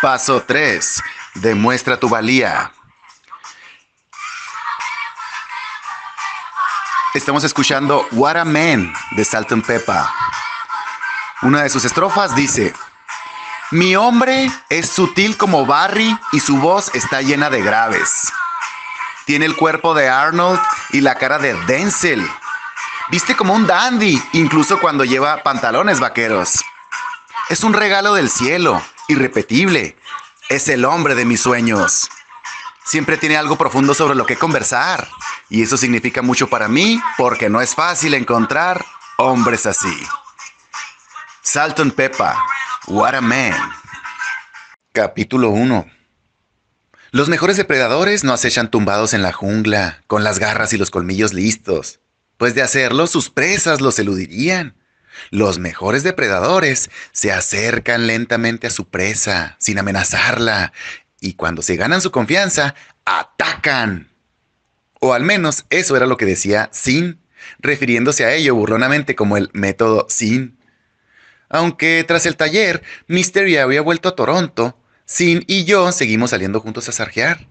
Paso 3. Demuestra tu valía. Estamos escuchando What a Man de Salt and Una de sus estrofas dice: Mi hombre es sutil como Barry y su voz está llena de graves. Tiene el cuerpo de Arnold y la cara de Denzel. Viste como un dandy, incluso cuando lleva pantalones vaqueros. Es un regalo del cielo irrepetible. Es el hombre de mis sueños. Siempre tiene algo profundo sobre lo que conversar. Y eso significa mucho para mí porque no es fácil encontrar hombres así. Salton Pepa, What a Man. Capítulo 1. Los mejores depredadores no acechan tumbados en la jungla, con las garras y los colmillos listos, pues de hacerlo sus presas los eludirían. Los mejores depredadores se acercan lentamente a su presa sin amenazarla y cuando se ganan su confianza, atacan. O al menos eso era lo que decía Sin, refiriéndose a ello burlonamente como el método Sin. Aunque tras el taller, y había vuelto a Toronto, Sin y yo seguimos saliendo juntos a sarjear.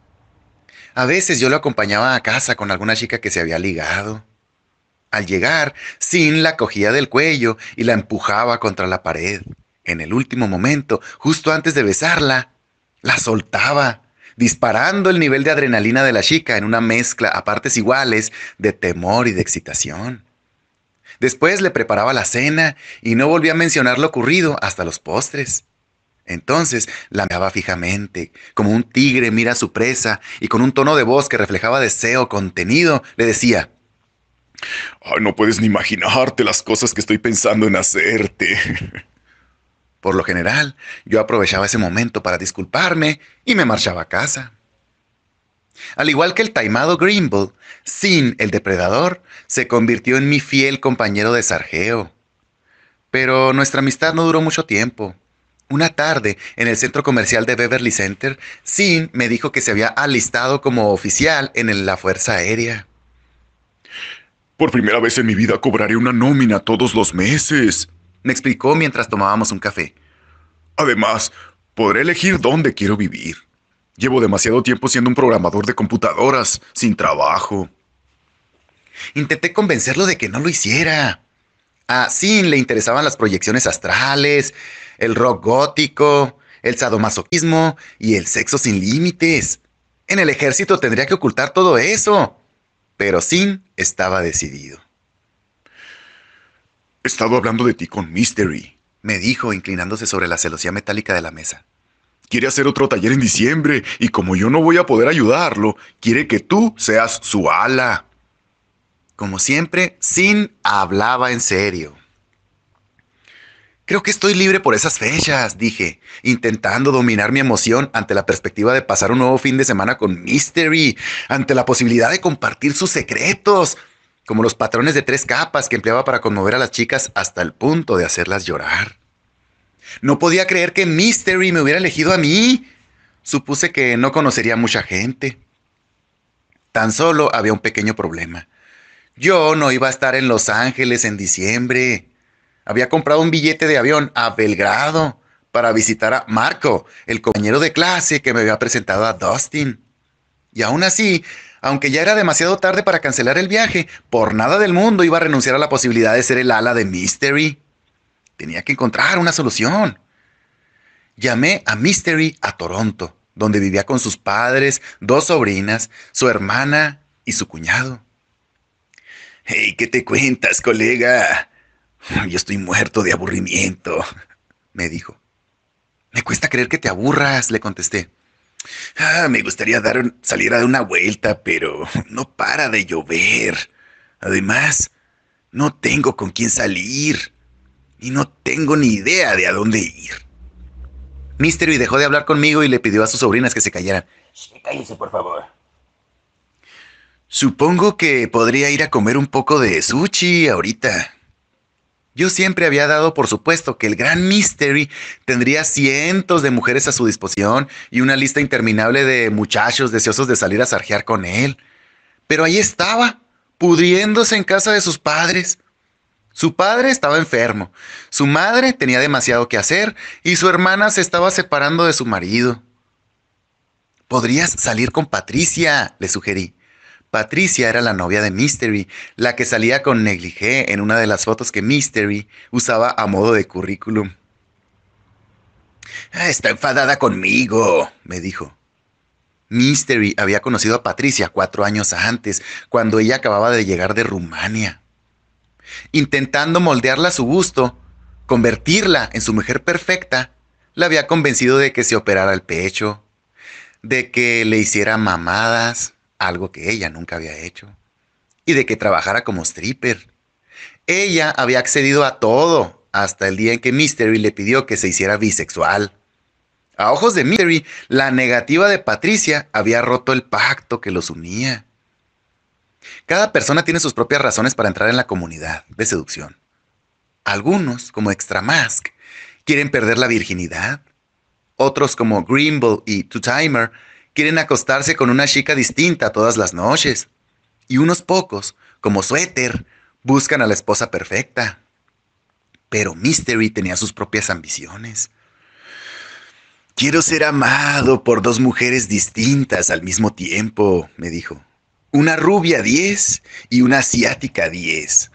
A veces yo lo acompañaba a casa con alguna chica que se había ligado al llegar, Sin la cogía del cuello y la empujaba contra la pared. En el último momento, justo antes de besarla, la soltaba, disparando el nivel de adrenalina de la chica en una mezcla a partes iguales de temor y de excitación. Después le preparaba la cena y no volvía a mencionar lo ocurrido hasta los postres. Entonces la miraba fijamente, como un tigre mira a su presa, y con un tono de voz que reflejaba deseo contenido, le decía, no puedes ni imaginarte las cosas que estoy pensando en hacerte. Por lo general, yo aprovechaba ese momento para disculparme y me marchaba a casa. Al igual que el taimado Grimble, Sin, el depredador, se convirtió en mi fiel compañero de sargeo. Pero nuestra amistad no duró mucho tiempo. Una tarde, en el centro comercial de Beverly Center, Sin me dijo que se había alistado como oficial en la Fuerza Aérea. Por primera vez en mi vida cobraré una nómina todos los meses, me explicó mientras tomábamos un café. Además, podré elegir dónde quiero vivir. Llevo demasiado tiempo siendo un programador de computadoras, sin trabajo. Intenté convencerlo de que no lo hiciera. A Sin le interesaban las proyecciones astrales, el rock gótico, el sadomasoquismo y el sexo sin límites. En el ejército tendría que ocultar todo eso pero Sin estaba decidido. He estado hablando de ti con Mystery, me dijo, inclinándose sobre la celosía metálica de la mesa. Quiere hacer otro taller en diciembre y como yo no voy a poder ayudarlo, quiere que tú seas su ala. Como siempre, Sin hablaba en serio. Creo que estoy libre por esas fechas, dije, intentando dominar mi emoción ante la perspectiva de pasar un nuevo fin de semana con Mystery, ante la posibilidad de compartir sus secretos, como los patrones de tres capas que empleaba para conmover a las chicas hasta el punto de hacerlas llorar. No podía creer que Mystery me hubiera elegido a mí. Supuse que no conocería a mucha gente. Tan solo había un pequeño problema. Yo no iba a estar en Los Ángeles en diciembre había comprado un billete de avión a Belgrado para visitar a Marco, el compañero de clase que me había presentado a Dustin. Y aún así, aunque ya era demasiado tarde para cancelar el viaje, por nada del mundo iba a renunciar a la posibilidad de ser el ala de Mystery. Tenía que encontrar una solución. Llamé a Mystery a Toronto, donde vivía con sus padres, dos sobrinas, su hermana y su cuñado. Hey, ¿qué te cuentas, colega? Yo estoy muerto de aburrimiento, me dijo. Me cuesta creer que te aburras, le contesté. Ah, me gustaría dar salir a dar una vuelta, pero no para de llover. Además, no tengo con quién salir y no tengo ni idea de a dónde ir. Mystery dejó de hablar conmigo y le pidió a sus sobrinas que se callaran. Cállense, por favor. Supongo que podría ir a comer un poco de sushi ahorita, yo siempre había dado por supuesto que el gran Mystery tendría cientos de mujeres a su disposición y una lista interminable de muchachos deseosos de salir a sarjear con él. Pero ahí estaba, pudriéndose en casa de sus padres. Su padre estaba enfermo, su madre tenía demasiado que hacer y su hermana se estaba separando de su marido. Podrías salir con Patricia, le sugerí. Patricia era la novia de Mystery, la que salía con negligé en una de las fotos que Mystery usaba a modo de currículum. Ah, está enfadada conmigo, me dijo. Mystery había conocido a Patricia cuatro años antes, cuando ella acababa de llegar de Rumania. Intentando moldearla a su gusto, convertirla en su mujer perfecta, la había convencido de que se operara el pecho, de que le hiciera mamadas, algo que ella nunca había hecho, y de que trabajara como stripper. Ella había accedido a todo hasta el día en que Mystery le pidió que se hiciera bisexual. A ojos de Mystery, la negativa de Patricia había roto el pacto que los unía. Cada persona tiene sus propias razones para entrar en la comunidad de seducción. Algunos, como Extra Mask, quieren perder la virginidad. Otros, como Grimble y Two Timer, quieren acostarse con una chica distinta todas las noches. Y unos pocos, como Suéter, buscan a la esposa perfecta. Pero Mystery tenía sus propias ambiciones. Quiero ser amado por dos mujeres distintas al mismo tiempo, me dijo. Una rubia 10 y una asiática 10.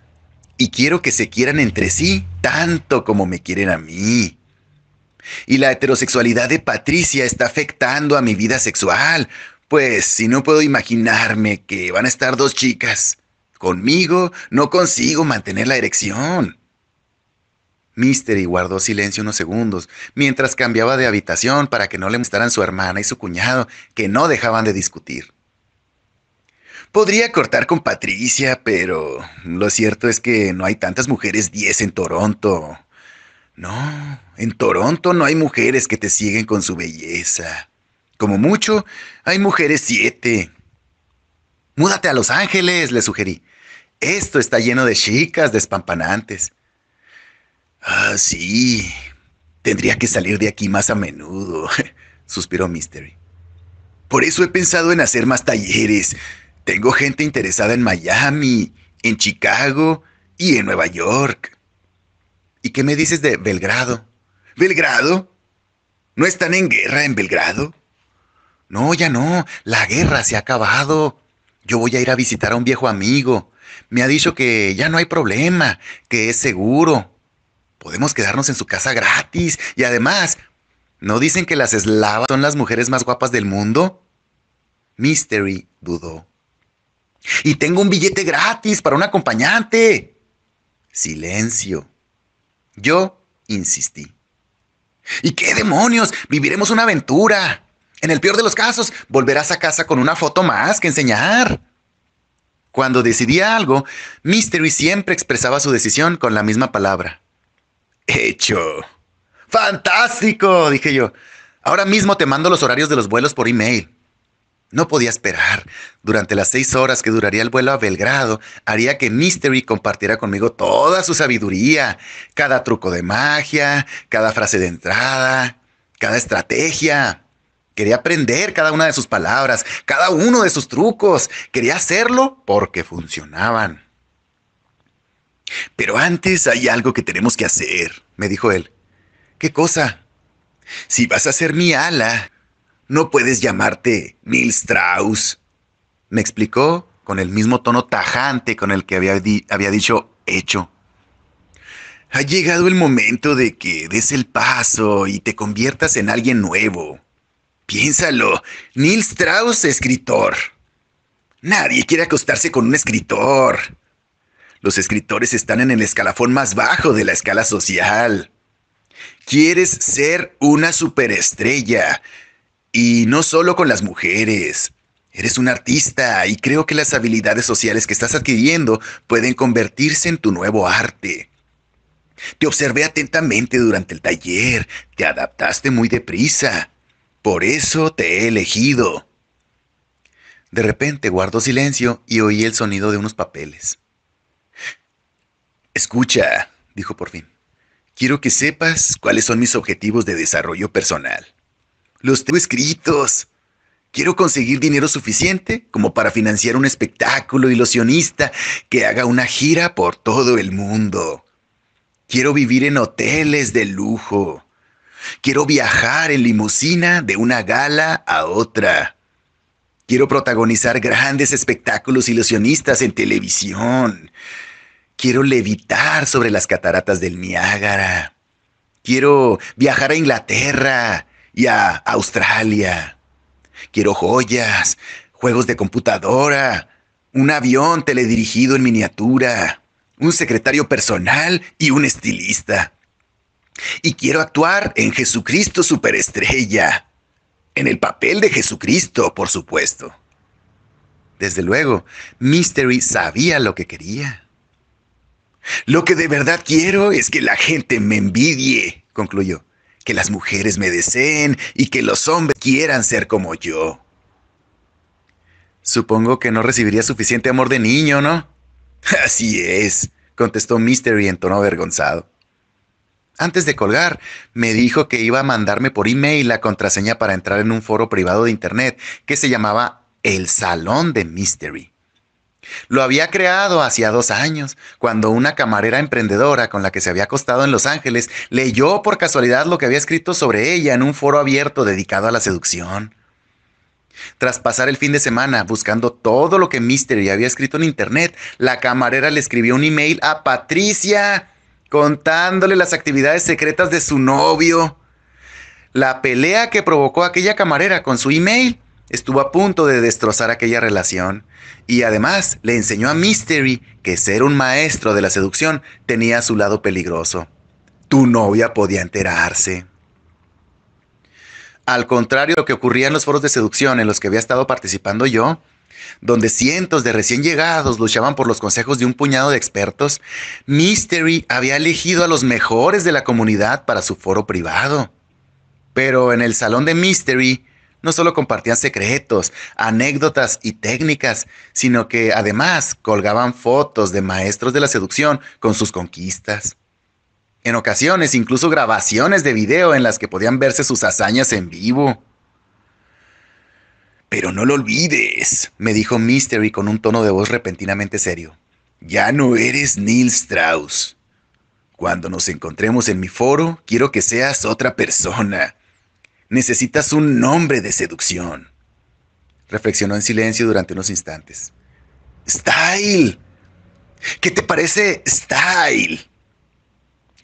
Y quiero que se quieran entre sí tanto como me quieren a mí. Y la heterosexualidad de Patricia está afectando a mi vida sexual. Pues si no puedo imaginarme que van a estar dos chicas conmigo, no consigo mantener la erección. Mystery guardó silencio unos segundos, mientras cambiaba de habitación para que no le mostraran su hermana y su cuñado, que no dejaban de discutir. Podría cortar con Patricia, pero lo cierto es que no hay tantas mujeres diez en Toronto. No, en Toronto no hay mujeres que te siguen con su belleza. Como mucho, hay mujeres siete. Múdate a Los Ángeles, le sugerí. Esto está lleno de chicas despampanantes. Ah, sí. Tendría que salir de aquí más a menudo, suspiró Mystery. E. Por eso he pensado en hacer más talleres. Tengo gente interesada en Miami, en Chicago y en Nueva York. ¿Y qué me dices de Belgrado? ¿Belgrado? ¿No están en guerra en Belgrado? No, ya no, la guerra se ha acabado. Yo voy a ir a visitar a un viejo amigo. Me ha dicho que ya no hay problema, que es seguro. Podemos quedarnos en su casa gratis. Y además, ¿no dicen que las eslavas son las mujeres más guapas del mundo? Mystery dudó. Y tengo un billete gratis para un acompañante. Silencio. Yo insistí. ¿Y qué demonios? Viviremos una aventura. En el peor de los casos, volverás a casa con una foto más que enseñar. Cuando decidía algo, Mystery siempre expresaba su decisión con la misma palabra. Hecho. Fantástico, dije yo. Ahora mismo te mando los horarios de los vuelos por email. No podía esperar. Durante las seis horas que duraría el vuelo a Belgrado, haría que Mystery compartiera conmigo toda su sabiduría, cada truco de magia, cada frase de entrada, cada estrategia. Quería aprender cada una de sus palabras, cada uno de sus trucos. Quería hacerlo porque funcionaban. Pero antes hay algo que tenemos que hacer, me dijo él. ¿Qué cosa? Si vas a ser mi ala, no puedes llamarte Neil Strauss. Me explicó con el mismo tono tajante con el que había, dicho hecho. Ha llegado el momento de que des el paso y te conviertas en alguien nuevo. Piénsalo, Neil Strauss, escritor. Nadie quiere acostarse con un escritor. Los escritores están en el escalafón más bajo de la escala social. Quieres ser una superestrella, y no solo con las mujeres. Eres un artista y creo que las habilidades sociales que estás adquiriendo pueden convertirse en tu nuevo arte. Te observé atentamente durante el taller, te adaptaste muy deprisa. Por eso te he elegido. De repente guardó silencio y oí el sonido de unos papeles. Escucha, dijo por fin. Quiero que sepas cuáles son mis objetivos de desarrollo personal. Los tengo escritos. Quiero conseguir dinero suficiente como para financiar un espectáculo ilusionista que haga una gira por todo el mundo. Quiero vivir en hoteles de lujo. Quiero viajar en limusina de una gala a otra. Quiero protagonizar grandes espectáculos ilusionistas en televisión. Quiero levitar sobre las cataratas del Niágara. Quiero viajar a Inglaterra y a Australia. Quiero joyas, juegos de computadora, un avión teledirigido en miniatura, un secretario personal y un estilista. Y quiero actuar en Jesucristo Superestrella. En el papel de Jesucristo, por supuesto. Desde luego, Mystery sabía lo que quería. Lo que de verdad quiero es que la gente me envidie, concluyó que las mujeres me deseen y que los hombres quieran ser como yo. Supongo que no recibiría suficiente amor de niño, ¿no? Así es, contestó Mystery en tono avergonzado. Antes de colgar, me dijo que iba a mandarme por email la contraseña para entrar en un foro privado de Internet que se llamaba El Salón de Mystery. Lo había creado hacía dos años, cuando una camarera emprendedora con la que se había acostado en Los Ángeles leyó por casualidad lo que había escrito sobre ella en un foro abierto dedicado a la seducción. Tras pasar el fin de semana buscando todo lo que Mystery había escrito en internet, la camarera le escribió un email a Patricia contándole las actividades secretas de su novio. La pelea que provocó aquella camarera con su email estuvo a punto de destrozar aquella relación y además le enseñó a Mystery que ser un maestro de la seducción tenía su lado peligroso. Tu novia podía enterarse. Al contrario de lo que ocurría en los foros de seducción en los que había estado participando yo, donde cientos de recién llegados luchaban por los consejos de un puñado de expertos, Mystery había elegido a los mejores de la comunidad para su foro privado. Pero en el salón de Mystery, no solo compartían secretos, anécdotas y técnicas, sino que además colgaban fotos de maestros de la seducción con sus conquistas. En ocasiones incluso grabaciones de video en las que podían verse sus hazañas en vivo. Pero no lo olvides, me dijo Mystery con un tono de voz repentinamente serio. Ya no eres Neil Strauss. Cuando nos encontremos en mi foro, quiero que seas otra persona. Necesitas un nombre de seducción. Reflexionó en silencio durante unos instantes. Style. ¿Qué te parece Style?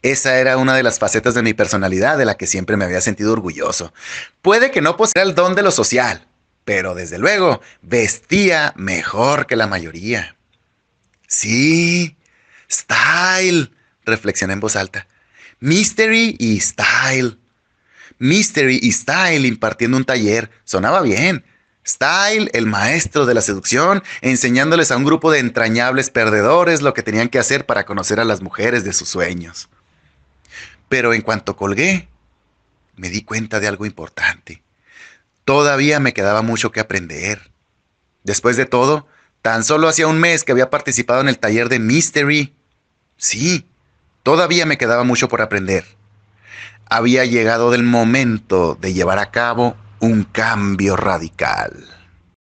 Esa era una de las facetas de mi personalidad de la que siempre me había sentido orgulloso. Puede que no posea el don de lo social, pero desde luego vestía mejor que la mayoría. Sí, Style, reflexioné en voz alta. Mystery y Style. Mystery y Style impartiendo un taller. Sonaba bien. Style, el maestro de la seducción, enseñándoles a un grupo de entrañables perdedores lo que tenían que hacer para conocer a las mujeres de sus sueños. Pero en cuanto colgué, me di cuenta de algo importante. Todavía me quedaba mucho que aprender. Después de todo, tan solo hacía un mes que había participado en el taller de Mystery. Sí, todavía me quedaba mucho por aprender había llegado el momento de llevar a cabo un cambio radical.